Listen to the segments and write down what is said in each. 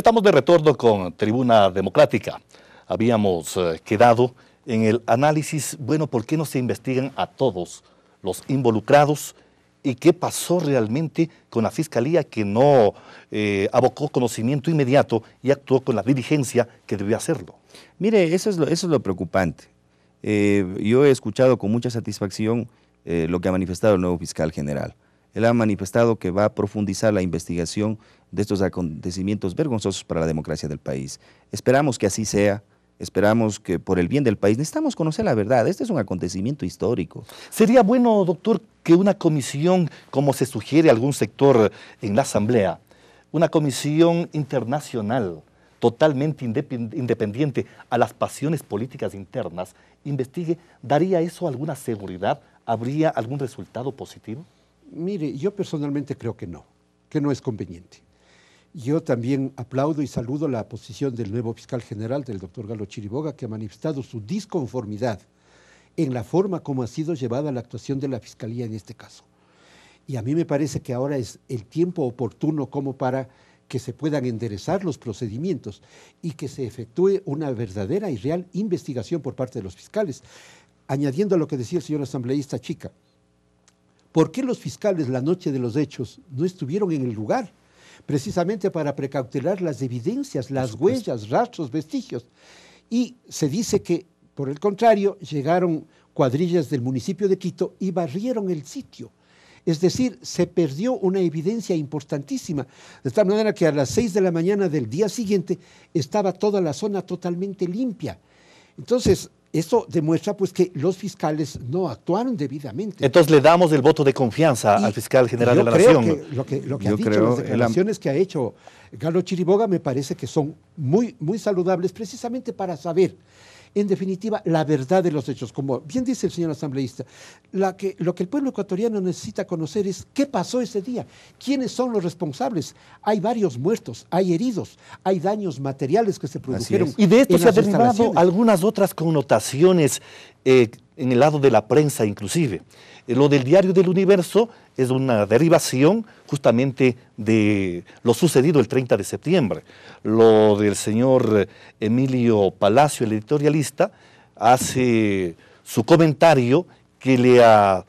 Estamos de retorno con Tribuna Democrática. Habíamos eh, quedado en el análisis, bueno, ¿por qué no se investigan a todos los involucrados? ¿Y qué pasó realmente con la Fiscalía que no eh, abocó conocimiento inmediato y actuó con la diligencia que debió hacerlo? Mire, eso es lo, preocupante. Eh, yo he escuchado con mucha satisfacción lo que ha manifestado el nuevo fiscal general. Él ha manifestado que va a profundizar la investigación de estos acontecimientos vergonzosos para la democracia del país. Esperamos que así sea. Esperamos que por el bien del país necesitamos conocer la verdad. Este es un acontecimiento histórico. Sería bueno, doctor, que una comisión, como se sugiere algún sector en la Asamblea, una comisión internacional totalmente independiente a las pasiones políticas internas, investigue, ¿daría eso alguna seguridad? ¿Habría algún resultado positivo? Mire, yo personalmente creo que no, que no es conveniente. Yo también aplaudo y saludo la posición del nuevo fiscal general, del doctor Galo Chiriboga, que ha manifestado su disconformidad en la forma como ha sido llevada la actuación de la fiscalía en este caso. Y a mí me parece que ahora es el tiempo oportuno como para que se puedan enderezar los procedimientos y que se efectúe una verdadera y real investigación por parte de los fiscales. Añadiendo a lo que decía el señor asambleísta Chica, ¿Por qué los fiscales la noche de los hechos no estuvieron en el lugar? Precisamente para precautelar las evidencias, las huellas, rastros, vestigios. Y se dice que, por el contrario, llegaron cuadrillas del municipio de Quito y barrieron el sitio. Es decir, se perdió una evidencia importantísima. De tal manera que a las 6 de la mañana del día siguiente estaba toda la zona totalmente limpia. Entonces, esto demuestra pues que los fiscales no actuaron debidamente. Entonces le damos el voto de confianza al fiscal general de la creo Nación. lo que, lo que ha dicho, las declaraciones que ha hecho Galo Chiriboga me parece que son muy, muy saludables precisamente para saber en definitiva, la verdad de los hechos. Como bien dice el señor asambleísta, lo que el pueblo ecuatoriano necesita conocer es qué pasó ese día, quiénes son los responsables. Hay varios muertos, hay heridos, hay daños materiales que se produjeron. Y de esto se han derivado algunas otras connotaciones eh, en el lado de la prensa inclusive. Eh, lo del diario del universo es una derivación justamente de lo sucedido el 30 de septiembre. Lo del señor Emilio Palacio, el editorialista, hace su comentario que le ha,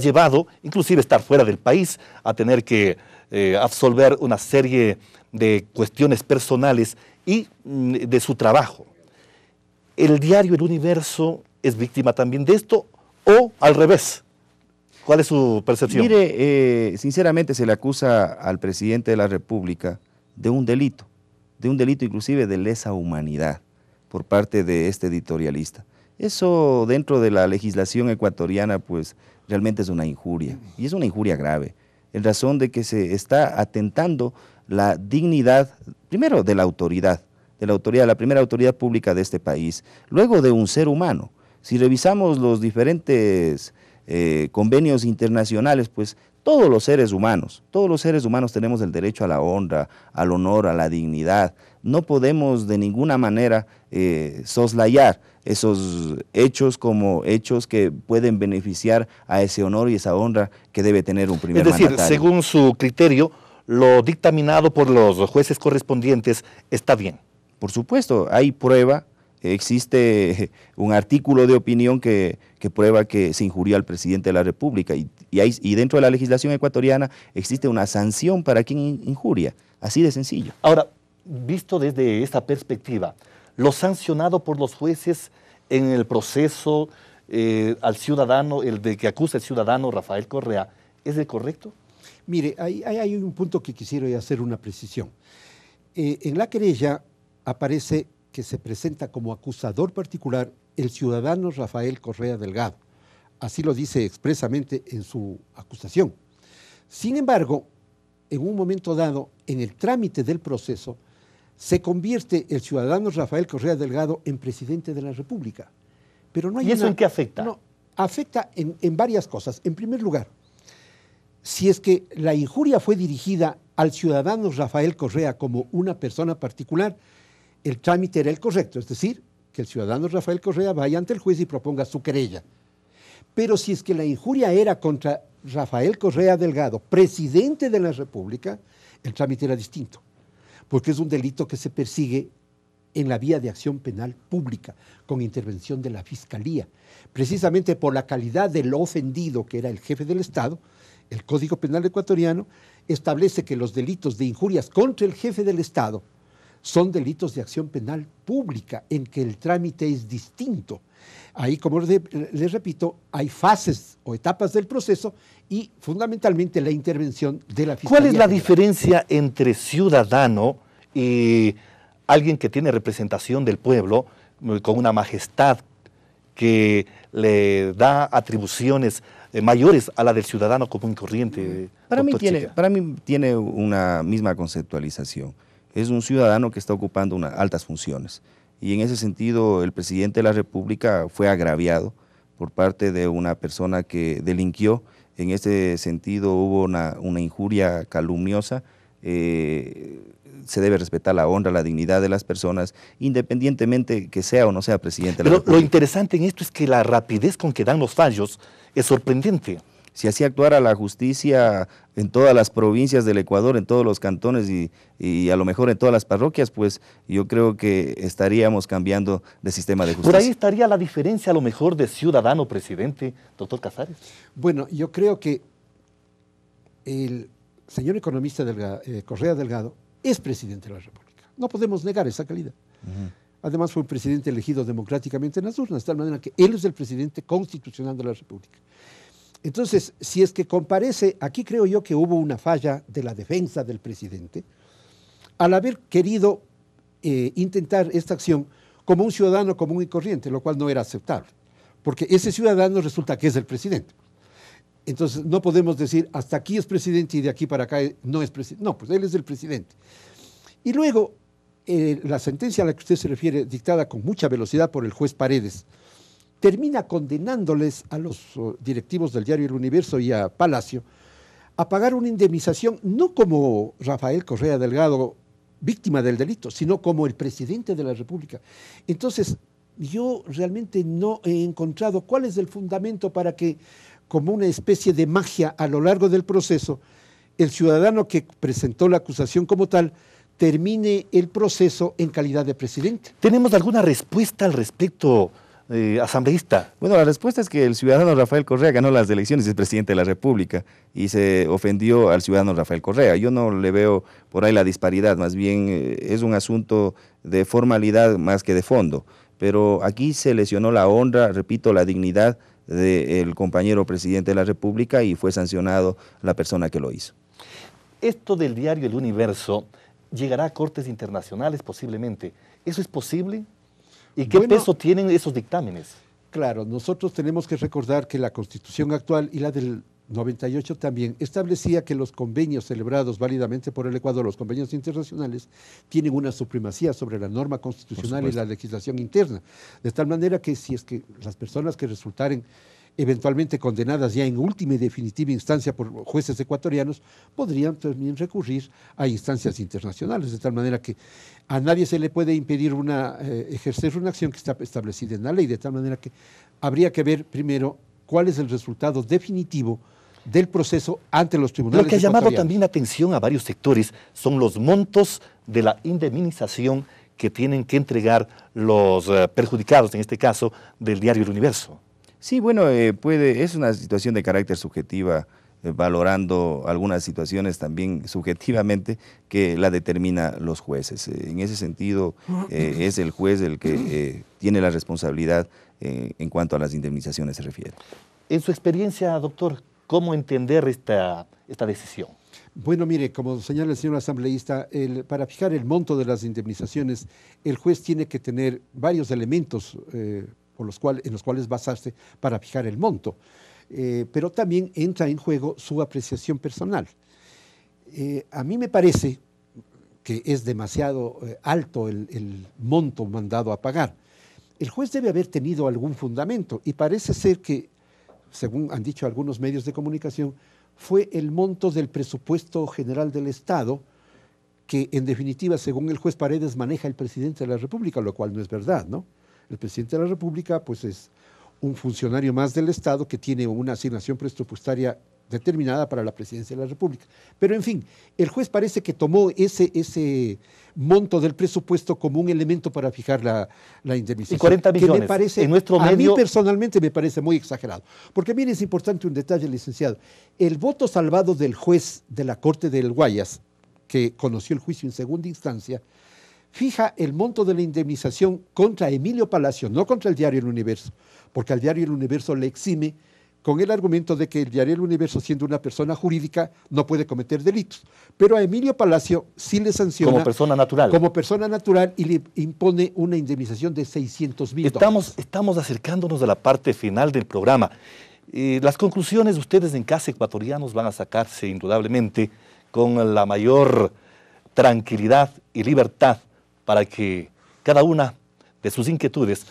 llevado inclusive a estar fuera del país, a tener que eh, absolver una serie de cuestiones personales y mm, de su trabajo el diario El Universo es víctima también de esto o al revés. ¿Cuál es su percepción? Mire, eh, sinceramente se le acusa al presidente de la República de un delito, de un delito inclusive de lesa humanidad por parte de este editorialista. Eso dentro de la legislación ecuatoriana pues realmente es una injuria y es una injuria grave, en razón de que se está atentando la dignidad, primero de la autoridad, de la autoridad, la primera autoridad pública de este país, luego de un ser humano. Si revisamos los diferentes eh, convenios internacionales, pues todos los seres humanos, todos los seres humanos tenemos el derecho a la honra, al honor, a la dignidad. No podemos de ninguna manera eh, soslayar esos hechos como hechos que pueden beneficiar a ese honor y esa honra que debe tener un primer Es decir, según su criterio, lo dictaminado por los jueces correspondientes está bien. Por supuesto, hay prueba, existe un artículo de opinión que, prueba que se injurió al presidente de la República y, dentro de la legislación ecuatoriana existe una sanción para quien injuria, así de sencillo. Ahora, visto desde esta perspectiva, lo sancionado por los jueces en el proceso eh, al ciudadano, el de que acusa el ciudadano Rafael Correa, ¿es el correcto? Mire, hay, un punto que quisiera hacer una precisión. Eh, en la querella aparece que se presenta como acusador particular el ciudadano Rafael Correa Delgado. Así lo dice expresamente en su acusación. Sin embargo, en un momento dado, en el trámite del proceso, se convierte el ciudadano Rafael Correa Delgado en presidente de la República. Pero no ¿Y eso en qué afecta? No, afecta en, en varias cosas. En primer lugar, si es que la injuria fue dirigida al ciudadano Rafael Correa como una persona particular, el trámite era el correcto, es decir, que el ciudadano Rafael Correa vaya ante el juez y proponga su querella. Pero si es que la injuria era contra Rafael Correa Delgado, presidente de la República, el trámite era distinto, porque es un delito que se persigue en la vía de acción penal pública, con intervención de la Fiscalía. Precisamente por la calidad de lo ofendido, que era el jefe del Estado, el Código Penal ecuatoriano establece que los delitos de injurias contra el jefe del Estado son delitos de acción penal pública en que el trámite es distinto. Ahí, como les repito, hay fases o etapas del proceso y fundamentalmente la intervención de la Fiscalía. ¿Cuál es la diferencia entre ciudadano y alguien que tiene representación del pueblo eh, con una majestad que le da atribuciones eh, mayores a la del ciudadano común y corriente? Para mí, tiene, para mí tiene una misma conceptualización es un ciudadano que está ocupando unas altas funciones. Y en ese sentido, el presidente de la República fue agraviado por parte de una persona que delinquió. En ese sentido hubo una, injuria calumniosa. Eh, se debe respetar la honra, la dignidad de las personas, independientemente que sea o no sea presidente. de la lo interesante en esto es que la rapidez con que dan los fallos es sorprendente si así actuara la justicia en todas las provincias del Ecuador, en todos los cantones y, a lo mejor en todas las parroquias, pues yo creo que estaríamos cambiando de sistema de justicia. Por ahí estaría la diferencia a lo mejor de ciudadano presidente, doctor Casares. Bueno, yo creo que el señor economista eh, Correa Delgado es presidente de la República. No podemos negar esa calidad. Además fue un presidente elegido democráticamente en las urnas, de tal manera que él es el presidente constitucional de la República. Entonces, si es que comparece, aquí creo yo que hubo una falla de la defensa del presidente, al haber querido eh, intentar esta acción como un ciudadano común y corriente, lo cual no era aceptable, porque ese ciudadano resulta que es el presidente. Entonces, no podemos decir, hasta aquí es presidente y de aquí para acá no es presidente. No, pues él es el presidente. Y luego, eh, la sentencia a la que usted se refiere, dictada con mucha velocidad por el juez Paredes, termina condenándoles a los oh, directivos del diario El Universo y a Palacio a pagar una indemnización, no como Rafael Correa Delgado, víctima del delito, sino como el presidente de la República. Entonces, yo realmente no he encontrado cuál es el fundamento para que, como una especie de magia a lo largo del proceso, el ciudadano que presentó la acusación como tal, termine el proceso en calidad de presidente. ¿Tenemos alguna respuesta al respecto, eh, asambleísta? Bueno, la respuesta es que el ciudadano Rafael Correa ganó las elecciones y es presidente de la República y se ofendió al ciudadano Rafael Correa. Yo no le veo por ahí la disparidad, más bien eh, es un asunto de formalidad más que de fondo. Pero aquí se lesionó la honra, repito, la dignidad del compañero presidente de la República y fue sancionado la persona que lo hizo. Esto del diario El Universo llegará a cortes internacionales posiblemente. ¿Eso es posible? ¿Y qué peso tienen esos dictámenes? Claro, nosotros tenemos que recordar que la constitución actual y la del 98 también establecía que los convenios celebrados válidamente por el Ecuador, los convenios internacionales, tienen una supremacía sobre la norma constitucional y la legislación interna. De tal manera que si es que las personas que resultaren eventualmente condenadas ya en última y definitiva instancia por jueces ecuatorianos, podrían también recurrir a instancias internacionales, de tal manera que a nadie se le puede impedir una, eh, ejercer una acción que está establecida en la ley, de tal manera que habría que ver primero cuál es el resultado definitivo del proceso ante los tribunales. Lo que ha llamado también la atención a varios sectores son los montos de la indemnización que tienen que entregar los eh, perjudicados, en este caso, del diario El Universo. Sí, bueno, eh, puede, es una situación de carácter subjetiva, eh, valorando algunas situaciones también subjetivamente que la determina los jueces. Eh, en ese sentido, es el juez el que tiene la responsabilidad en cuanto a las indemnizaciones se refiere. En su experiencia, doctor, ¿cómo entender esta, decisión? Bueno, mire, como señala el señor asambleísta, para fijar el monto de las indemnizaciones, el juez tiene que tener varios elementos en los cuales basarse para fijar el monto. Eh, pero también entra en juego su apreciación personal. Eh, a mí me parece que es demasiado eh, alto el, el, monto mandado a pagar. El juez debe haber tenido algún fundamento y parece ser que, según han dicho algunos medios de comunicación, fue el monto del presupuesto general del Estado que, en definitiva, según el juez Paredes, maneja el presidente de la República, lo cual no es verdad, ¿no? El presidente de la República, pues es un funcionario más del Estado que tiene una asignación presupuestaria determinada para la presidencia de la República. Pero en fin, el juez parece que tomó ese, ese monto del presupuesto como un elemento para fijar la, indemnización. Y 40 millones. Que me parece, A mí personalmente me parece muy exagerado. Porque miren, es importante un detalle, licenciado. El voto salvado del juez de la Corte del Guayas, que conoció el juicio en segunda instancia, fija el monto de la indemnización contra Emilio Palacio, no contra el diario El Universo, porque al diario El Universo le exime con el argumento de que el diario El Universo, siendo una persona jurídica, no puede cometer delitos. Pero a Emilio Palacio sí le sanciona. Como persona natural. Como persona natural y le impone una indemnización de 600 mil estamos, Estamos acercándonos a la parte final del programa. Eh, las conclusiones de ustedes en Casa Ecuatorianos van a sacarse indudablemente con la mayor tranquilidad y libertad para que cada una de sus inquietudes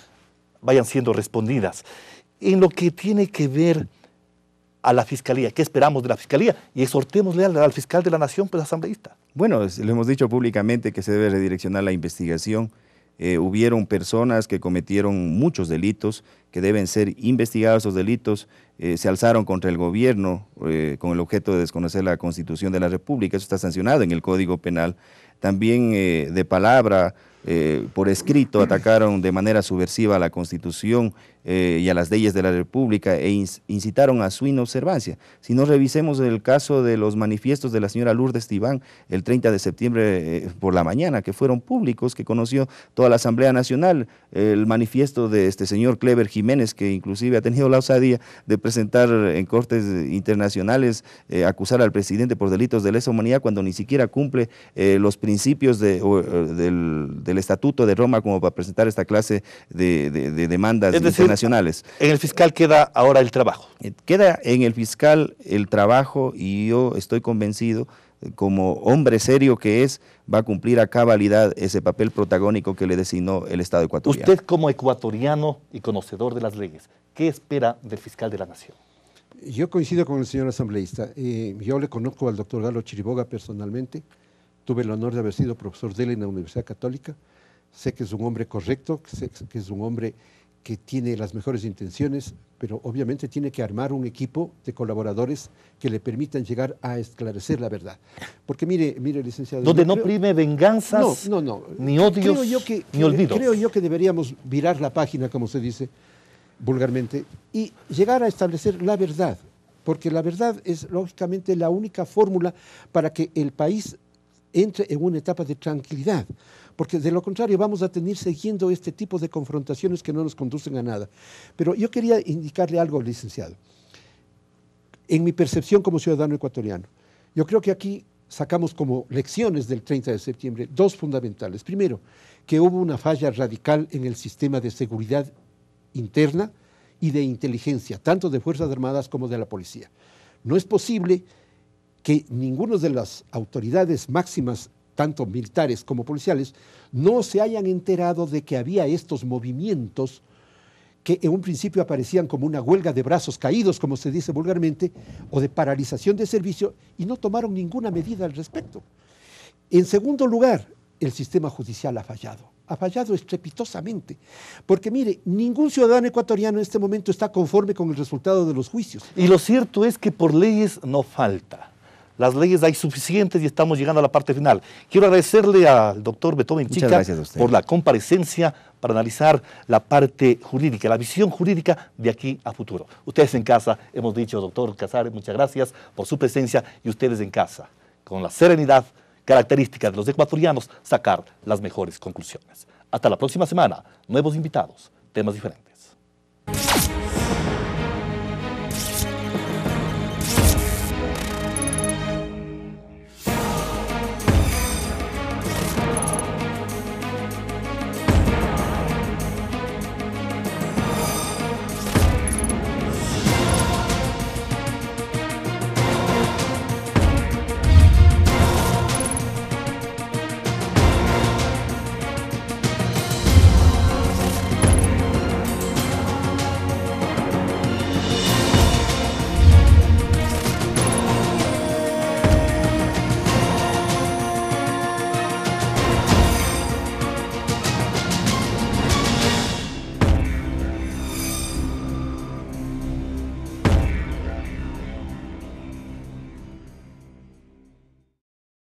vayan siendo respondidas. En lo que tiene que ver a la Fiscalía, ¿qué esperamos de la Fiscalía? Y exhortémosle al, fiscal de la Nación, pues asambleísta. Bueno, le hemos dicho públicamente que se debe redireccionar la investigación. Eh, hubieron personas que cometieron muchos delitos, que deben ser investigados esos delitos, eh, se alzaron contra el gobierno eh, con el objeto de desconocer la constitución de la República, eso está sancionado en el Código Penal, también eh, de palabra, eh, por escrito, atacaron de manera subversiva a la Constitución eh, y a las leyes de la República e incitaron a su inobservancia. Si no revisemos el caso de los manifiestos de la señora Lourdes Tibán el 30 de septiembre por la mañana, que fueron públicos, que conoció toda la Asamblea Nacional, el manifiesto de este señor Clever Jiménez, que inclusive ha tenido la osadía de presentar en cortes internacionales, acusar al presidente por delitos de lesa humanidad cuando ni siquiera cumple los principios eh, del, Estatuto de Roma como para presentar esta clase de, demandas internacionales. En el fiscal queda ahora el trabajo. Eh, queda en el fiscal el trabajo y yo estoy convencido eh, como hombre serio que es, va a cumplir a cabalidad ese papel protagónico que le designó el Estado ecuatoriano. Usted como ecuatoriano y conocedor de las leyes, ¿qué espera del fiscal de la Nación? Yo coincido con el señor asambleísta. yo le conozco al doctor Galo Chiriboga personalmente. Tuve el honor de haber sido profesor de él en la Universidad Católica. Sé que es un hombre correcto, sé que es un hombre que tiene las mejores intenciones, pero obviamente tiene que armar un equipo de colaboradores que le permitan llegar a esclarecer la verdad. Porque mire, mire, licenciado. Donde no prime venganzas, ni odios, ni olvidos. Creo yo que deberíamos virar la página, como se dice vulgarmente, y llegar a establecer la verdad. Porque la verdad es, lógicamente, la única fórmula para que el país entre en una etapa de tranquilidad, porque de lo contrario vamos a tener siguiendo este tipo de confrontaciones que no nos conducen a nada. Pero yo quería indicarle algo, licenciado, en mi percepción como ciudadano ecuatoriano. Yo creo que aquí sacamos como lecciones del 30 de septiembre dos fundamentales. Primero, que hubo una falla radical en el sistema de seguridad interna y de inteligencia, tanto de Fuerzas Armadas como de la policía. No es posible que ninguna de las autoridades máximas, tanto militares como policiales, no se hayan enterado de que había estos movimientos que en un principio aparecían como una huelga de brazos caídos, como se dice vulgarmente, o de paralización de servicio, y no tomaron ninguna medida al respecto. En segundo lugar, el sistema judicial ha fallado. Ha fallado estrepitosamente. Porque mire, ningún ciudadano ecuatoriano en este momento está conforme con el resultado de los juicios. Y lo cierto es que por leyes no falta. Las leyes hay suficientes y estamos llegando a la parte final. Quiero agradecerle al doctor Beethoven Chica por la comparecencia para analizar la parte jurídica, la visión jurídica de aquí a futuro. Ustedes en casa, hemos dicho, doctor Casares, muchas gracias por su presencia y ustedes en casa, con la serenidad característica de los ecuatorianos, sacar las mejores conclusiones. Hasta la próxima semana, nuevos invitados, temas diferentes.